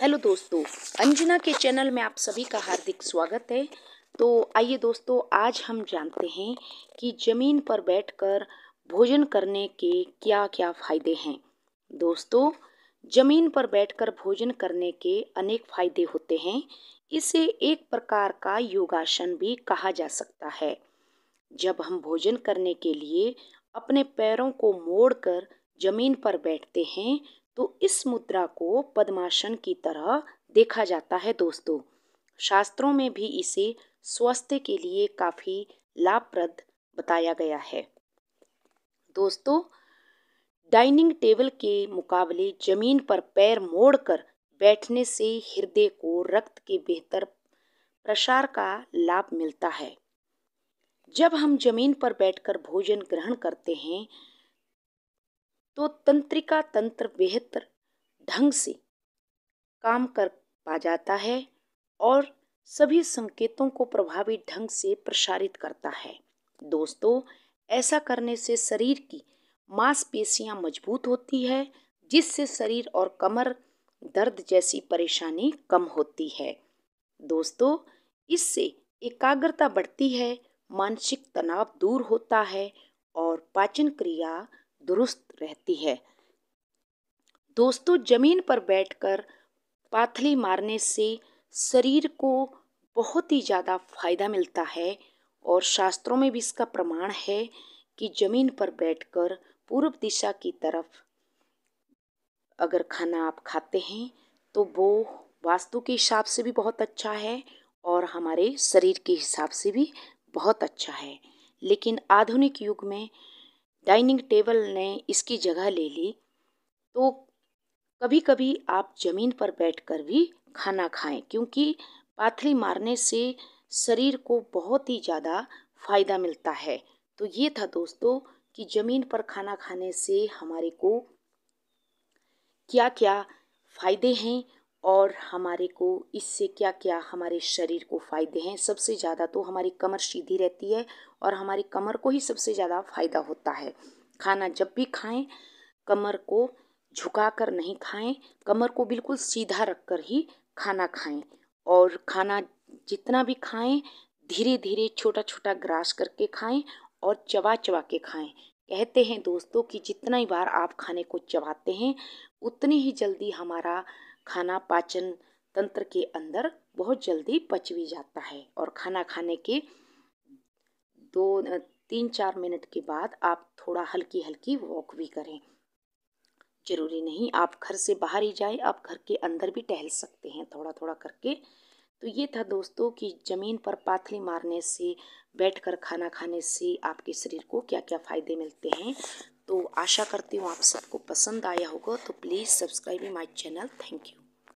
hello दोस्तों अंजना के channel में आप सभी का हार्दिक स्वागत है तो आइए दोस्तों आज हम जानते हैं कि ज़मीन पर बैठकर भोजन करने के क्या क्या फ़ायदे हैं दोस्तों ज़मीन पर बैठकर भोजन करने के अनेक फ़ायदे होते हैं इसे एक प्रकार का योगासन भी कहा जा सकता है जब हम भोजन करने के लिए अपने पैरों को मोड़कर ज़मीन पर बैठते हैं तो इस मुद्रा को पद्मासन की तरह देखा जाता है दोस्तों शास्त्रों में भी इसे स्वास्थ्य के लिए काफ़ी लाभप्रद बताया गया है दोस्तों डाइनिंग टेबल के मुकाबले जमीन पर पैर मोड़कर बैठने से हृदय को रक्त के बेहतर प्रसार का लाभ मिलता है जब हम जमीन पर बैठकर भोजन ग्रहण करते हैं तो तंत्रिका तंत्र बेहतर ढंग से काम कर पा जाता है और सभी संकेतों को प्रभावी ढंग से प्रसारित करता है दोस्तों ऐसा करने से शरीर की मांसपेशियां मजबूत होती है जिससे शरीर और कमर दर्द जैसी परेशानी कम होती है दोस्तों इससे एकाग्रता बढ़ती है मानसिक तनाव दूर होता है और पाचन क्रिया दुरुस्त रहती है दोस्तों जमीन पर बैठकर पाथली मारने से शरीर को बहुत ही ज़्यादा फायदा मिलता है और शास्त्रों में भी इसका प्रमाण है कि जमीन पर बैठकर पूर्व दिशा की तरफ अगर खाना आप खाते हैं तो वो वास्तु के हिसाब से भी बहुत अच्छा है और हमारे शरीर के हिसाब से भी बहुत अच्छा है लेकिन आधुनिक युग में डाइनिंग टेबल ने इसकी जगह ले ली तो कभी कभी आप ज़मीन पर बैठकर भी खाना खाएं क्योंकि पाथरी मारने से शरीर को बहुत ही ज़्यादा फ़ायदा मिलता है तो ये था दोस्तों कि ज़मीन पर खाना खाने से हमारे को क्या क्या फ़ायदे हैं और हमारे को इससे क्या क्या हमारे शरीर को फ़ायदे हैं सबसे ज़्यादा तो हमारी कमर सीधी रहती है और हमारी कमर को ही सबसे ज़्यादा फ़ायदा होता है खाना जब भी खाएं कमर को झुका कर नहीं खाएं कमर को बिल्कुल सीधा रख कर ही खाना खाएं और खाना जितना भी खाएं धीरे धीरे छोटा छोटा ग्रास करके खाएं और चबा चबा के खाएं कहते हैं दोस्तों कि जितना ही बार आप खाने को चबाते हैं उतनी ही जल्दी हमारा खाना पाचन तंत्र के अंदर बहुत जल्दी पच भी जाता है और खाना खाने के दो तीन चार मिनट के बाद आप थोड़ा हल्की हल्की वॉक भी करें ज़रूरी नहीं आप घर से बाहर ही जाएं आप घर के अंदर भी टहल सकते हैं थोड़ा थोड़ा करके तो ये था दोस्तों कि ज़मीन पर पाथली मारने से बैठकर खाना खाने से आपके शरीर को क्या क्या फ़ायदे मिलते हैं तो आशा करती हूँ आप सबको पसंद आया होगा तो please subscribe my channel thank you